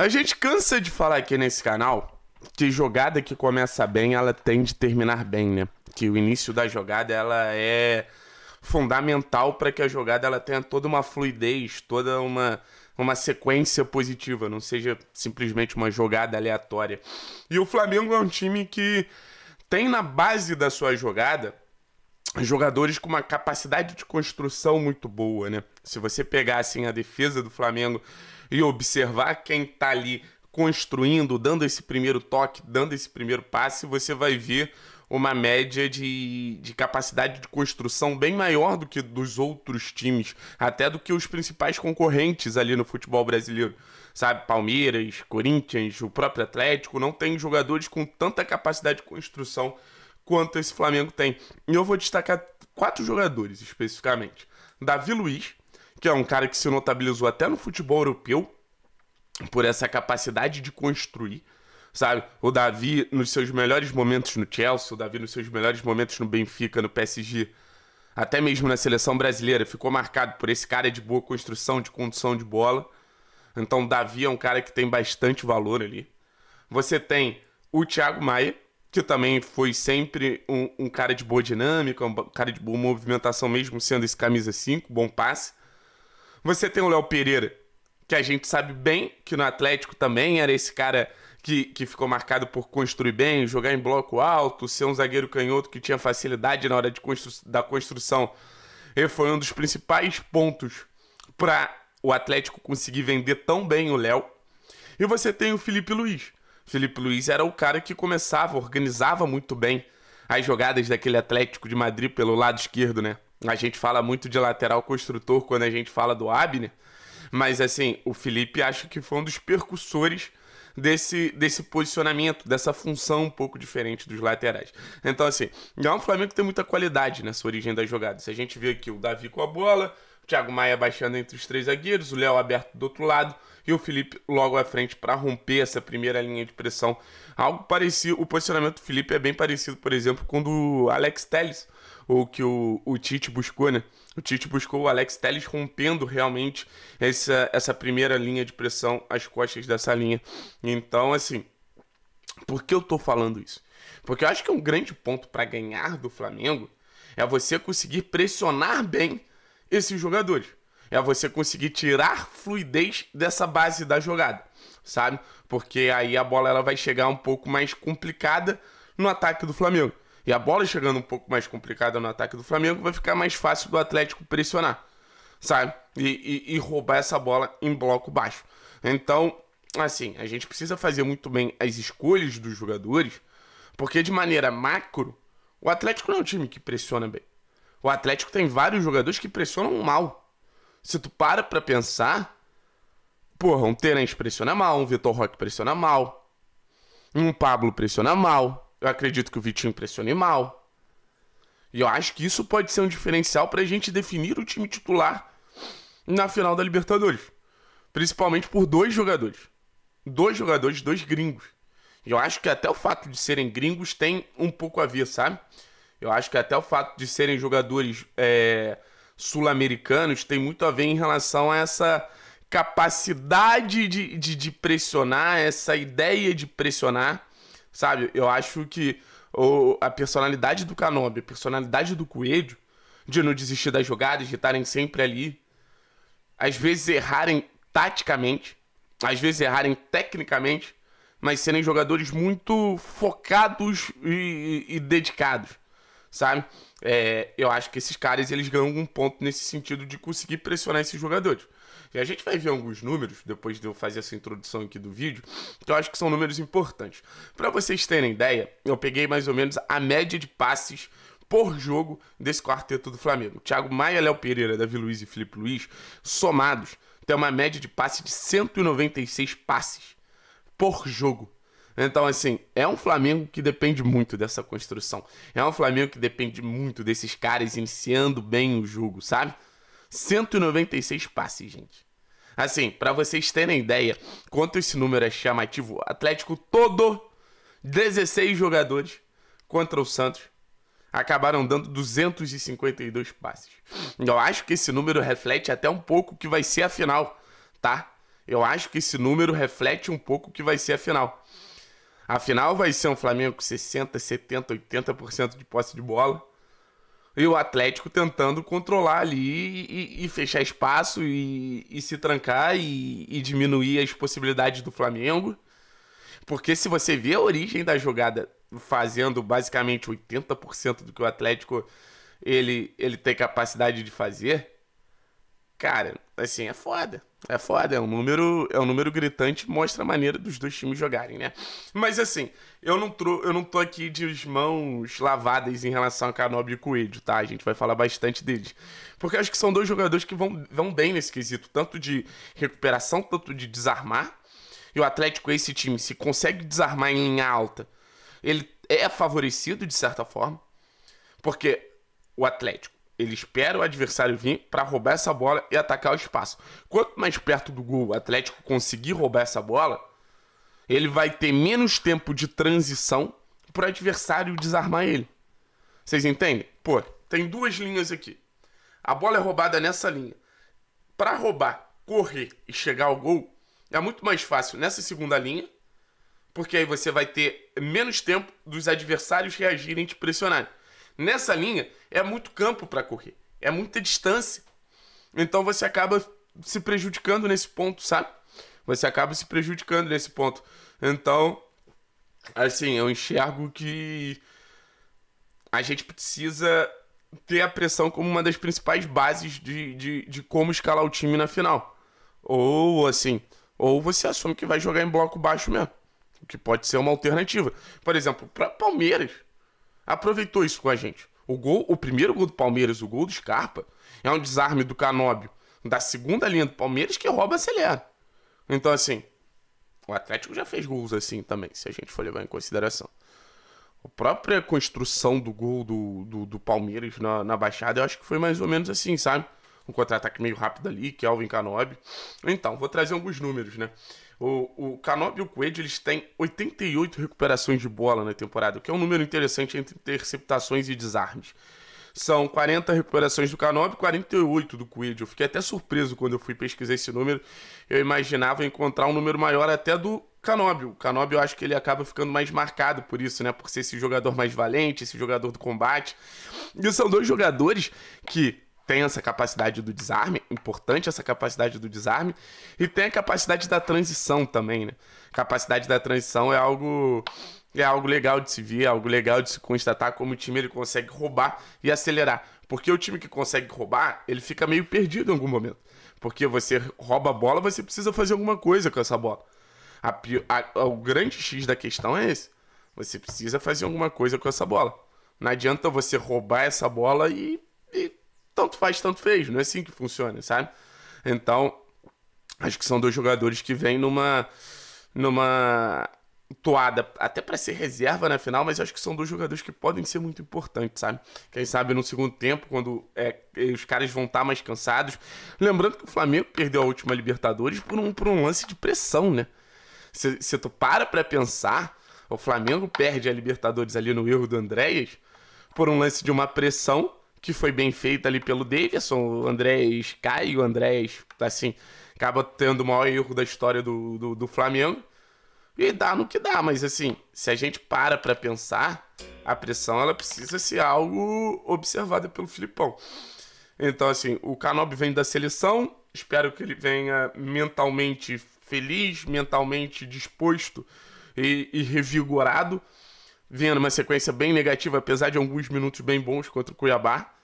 A gente cansa de falar aqui nesse canal que jogada que começa bem, ela tem de terminar bem, né? Que o início da jogada ela é fundamental para que a jogada ela tenha toda uma fluidez, toda uma uma sequência positiva, não seja simplesmente uma jogada aleatória. E o Flamengo é um time que tem na base da sua jogada jogadores com uma capacidade de construção muito boa, né? Se você pegar assim a defesa do Flamengo e observar quem tá ali construindo, dando esse primeiro toque, dando esse primeiro passe, você vai ver uma média de, de capacidade de construção bem maior do que dos outros times, até do que os principais concorrentes ali no futebol brasileiro. Sabe, Palmeiras, Corinthians, o próprio Atlético, não tem jogadores com tanta capacidade de construção quanto esse Flamengo tem. E eu vou destacar quatro jogadores especificamente: Davi Luiz, que é um cara que se notabilizou até no futebol europeu por essa capacidade de construir sabe? O Davi nos seus melhores momentos no Chelsea, o Davi nos seus melhores momentos no Benfica, no PSG, até mesmo na seleção brasileira, ficou marcado por esse cara de boa construção, de condução de bola. Então, o Davi é um cara que tem bastante valor ali. Você tem o Thiago Maia, que também foi sempre um, um, cara de boa dinâmica, um cara de boa movimentação mesmo, sendo esse camisa 5, bom passe. Você tem o Léo Pereira, que a gente sabe bem que no Atlético também era esse cara que, que ficou marcado por construir bem, jogar em bloco alto, ser um zagueiro canhoto que tinha facilidade na hora de constru da construção. Ele foi um dos principais pontos para o Atlético conseguir vender tão bem o Léo. E você tem o Felipe Luiz, Felipe Luiz era o cara que começava, organizava muito bem as jogadas daquele Atlético de Madrid pelo lado esquerdo, né? A gente fala muito de lateral construtor quando a gente fala do Abner, mas assim, o Felipe acho que foi um dos percussores desse, desse posicionamento, dessa função um pouco diferente dos laterais. Então, assim, é um Flamengo que tem muita qualidade nessa origem das jogadas. A gente vê aqui o Davi com a bola, Thiago Maia baixando entre os três zagueiros, o Léo aberto do outro lado e o Felipe logo à frente para romper essa primeira linha de pressão. Algo parecido, o posicionamento do Felipe é bem parecido, por exemplo, com o do Alex Telles, ou que o, o Tite buscou, né? O Tite buscou o Alex Telles rompendo realmente essa, essa primeira linha de pressão, as costas dessa linha. Então, assim, por que eu tô falando isso? Porque eu acho que um grande ponto para ganhar do Flamengo é você conseguir pressionar bem esses jogadores. É você conseguir tirar fluidez dessa base da jogada, sabe? Porque aí a bola ela vai chegar um pouco mais complicada no ataque do Flamengo. E a bola chegando um pouco mais complicada no ataque do Flamengo, vai ficar mais fácil do Atlético pressionar, sabe? E, e, e roubar essa bola em bloco baixo. Então, assim, a gente precisa fazer muito bem as escolhas dos jogadores, porque de maneira macro, o Atlético não é um time que pressiona bem. O Atlético tem vários jogadores que pressionam mal. Se tu para pra pensar, porra, um Terence pressiona mal, um Vitor Roque pressiona mal, um Pablo pressiona mal. Eu acredito que o Vitinho pressione mal. E eu acho que isso pode ser um diferencial pra gente definir o time titular na final da Libertadores. Principalmente por dois jogadores. Dois jogadores, dois gringos. E eu acho que até o fato de serem gringos tem um pouco a ver, sabe? Eu acho que até o fato de serem jogadores é, sul-americanos tem muito a ver em relação a essa capacidade de, de, de, pressionar, essa ideia de pressionar, sabe? Eu acho que o, a personalidade do Canobi, a personalidade do Coelho, de não desistir das jogadas, de estarem sempre ali, às vezes errarem taticamente, às vezes errarem tecnicamente, mas serem jogadores muito focados e, e, e dedicados sabe? É, eu acho que esses caras eles ganham um ponto nesse sentido de conseguir pressionar esses jogadores. E a gente vai ver alguns números, depois de eu fazer essa introdução aqui do vídeo, que eu acho que são números importantes. Para vocês terem ideia, eu peguei mais ou menos a média de passes por jogo desse quarteto do Flamengo. Thiago Maia, Léo Pereira, Davi Luiz e Felipe Luiz, somados, tem uma média de passe de 196 passes por jogo. Então, assim, é um Flamengo que depende muito dessa construção. É um Flamengo que depende muito desses caras iniciando bem o jogo, sabe? 196 passes, gente. Assim, para vocês terem ideia quanto esse número é chamativo, Atlético todo, 16 jogadores contra o Santos, acabaram dando 252 passes. Eu acho que esse número reflete até um pouco o que vai ser a final, tá? Eu acho que esse número reflete um pouco o que vai ser a final. Afinal, vai ser um Flamengo com 60, 70, 80% de posse de bola. E o Atlético tentando controlar ali e, e, e fechar espaço e, e se trancar e diminuir as possibilidades do Flamengo. Porque se você vê a origem da jogada fazendo basicamente 80% do que o Atlético ele, ele tem capacidade de fazer, Cara, assim, é foda. É foda, é um número, é um número gritante, mostra a maneira dos dois times jogarem, né? Mas assim, eu não, tro eu não tô aqui de mãos lavadas em relação a Canobi e Coelho, tá? A gente vai falar bastante deles. Porque acho que são dois jogadores que vão, vão bem nesse quesito, tanto de recuperação, tanto de desarmar. E o Atlético, esse time, se consegue desarmar em linha alta, ele é favorecido de certa forma. Porque o Atlético ele espera o adversário vir para roubar essa bola e atacar o espaço. Quanto mais perto do gol o Atlético conseguir roubar essa bola, ele vai ter menos tempo de transição para o adversário desarmar ele. Vocês entendem? Pô, tem duas linhas aqui. A bola é roubada nessa linha. Para roubar, correr e chegar ao gol, é muito mais fácil nessa segunda linha, porque aí você vai ter menos tempo dos adversários reagirem e te pressionarem. Nessa linha, é muito campo para correr, é muita distância. Então você acaba se prejudicando nesse ponto, sabe? Você acaba se prejudicando nesse ponto. Então, assim, eu enxergo que a gente precisa ter a pressão como uma das principais bases de, de, de como escalar o time na final. Ou assim, ou você assume que vai jogar em bloco baixo mesmo. O que pode ser uma alternativa. Por exemplo, para Palmeiras, aproveitou isso com a gente. O gol, o primeiro gol do Palmeiras, o gol do Scarpa, é um desarme do Canóbio da segunda linha do Palmeiras que rouba a acelera. Então, assim, o Atlético já fez gols assim também, se a gente for levar em consideração. A própria construção do gol do, do, do Palmeiras na, na, Baixada, eu acho que foi mais ou menos assim, sabe? Um contra-ataque meio rápido ali, Kelvin Canobi. Então, vou trazer alguns números, né? O, o Canóbio e o Coelho eles têm 88 recuperações de bola na temporada, o que é um número interessante entre interceptações e desarmes. São 40 recuperações do Canóbio e 48 do Coelho. Eu fiquei até surpreso quando eu fui pesquisar esse número. Eu imaginava encontrar um número maior até do Canóbio. O Canóbio eu acho que ele acaba ficando mais marcado por isso, né? Por ser esse jogador mais valente, esse jogador do combate. E são dois jogadores que tem essa capacidade do desarme, importante essa capacidade do desarme, e tem a capacidade da transição também, né? Capacidade da transição é algo é algo legal de se ver, é algo legal de se constatar como o time ele consegue roubar e acelerar, porque o time que consegue roubar, ele fica meio perdido em algum momento. Porque você rouba a bola, você precisa fazer alguma coisa com essa bola. A, a, o grande X da questão é esse. Você precisa fazer alguma coisa com essa bola. Não adianta você roubar essa bola e, e tanto faz, tanto fez. Não é assim que funciona, sabe? Então, acho que são dois jogadores que vêm numa. numa toada até para ser reserva na final, mas acho que são dois jogadores que podem ser muito importantes, sabe? Quem sabe no segundo tempo, quando é, os caras vão estar tá mais cansados. Lembrando que o Flamengo perdeu a última Libertadores por um, por um lance de pressão, né? Se, se tu para pra pensar, o Flamengo perde a Libertadores ali no erro do Andréas por um lance de uma pressão que foi bem feita ali pelo Davidson. O Andrés cai, o Andrés, assim, acaba tendo o maior erro da história do, do, do Flamengo. E dá no que dá, mas assim, se a gente para pra pensar, a pressão ela precisa ser algo observado pelo Filipão. Então, assim, o Canob vem da seleção, espero que ele venha mentalmente feliz, mentalmente disposto e, e revigorado vinha numa sequência bem negativa, apesar de alguns minutos bem bons contra o Cuiabá.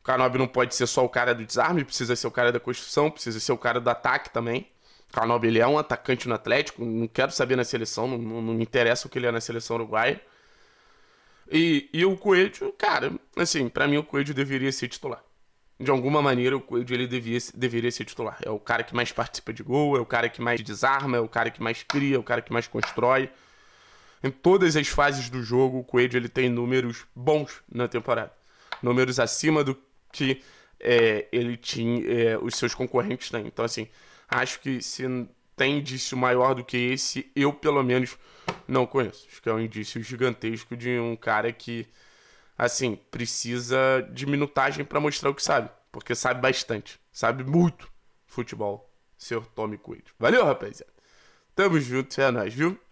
O Canobi não pode ser só o cara do desarme, precisa ser o cara da construção, precisa ser o cara do ataque também. O Canobi ele é um atacante no Atlético, não quero saber na seleção, não, não, não me interessa o que ele é na seleção uruguaia. E, e o Coelho, cara, assim, para mim o Coelho deveria ser titular. De alguma maneira, o Coelho ele devia, deveria ser titular. É o cara que mais participa de gol, é o cara que mais desarma, é o cara que mais cria, é o cara que mais constrói. Em todas as fases do jogo, o Coelho ele tem números bons na temporada. Números acima do que é, ele tinha, é, os seus concorrentes têm. Então, assim, acho que se tem indício maior do que esse, eu pelo menos não conheço. Acho que é um indício gigantesco de um cara que, assim, precisa de minutagem para mostrar o que sabe. Porque sabe bastante. Sabe muito futebol, senhor Tommy Coelho. Valeu, rapaziada. Tamo junto, é nóis, viu?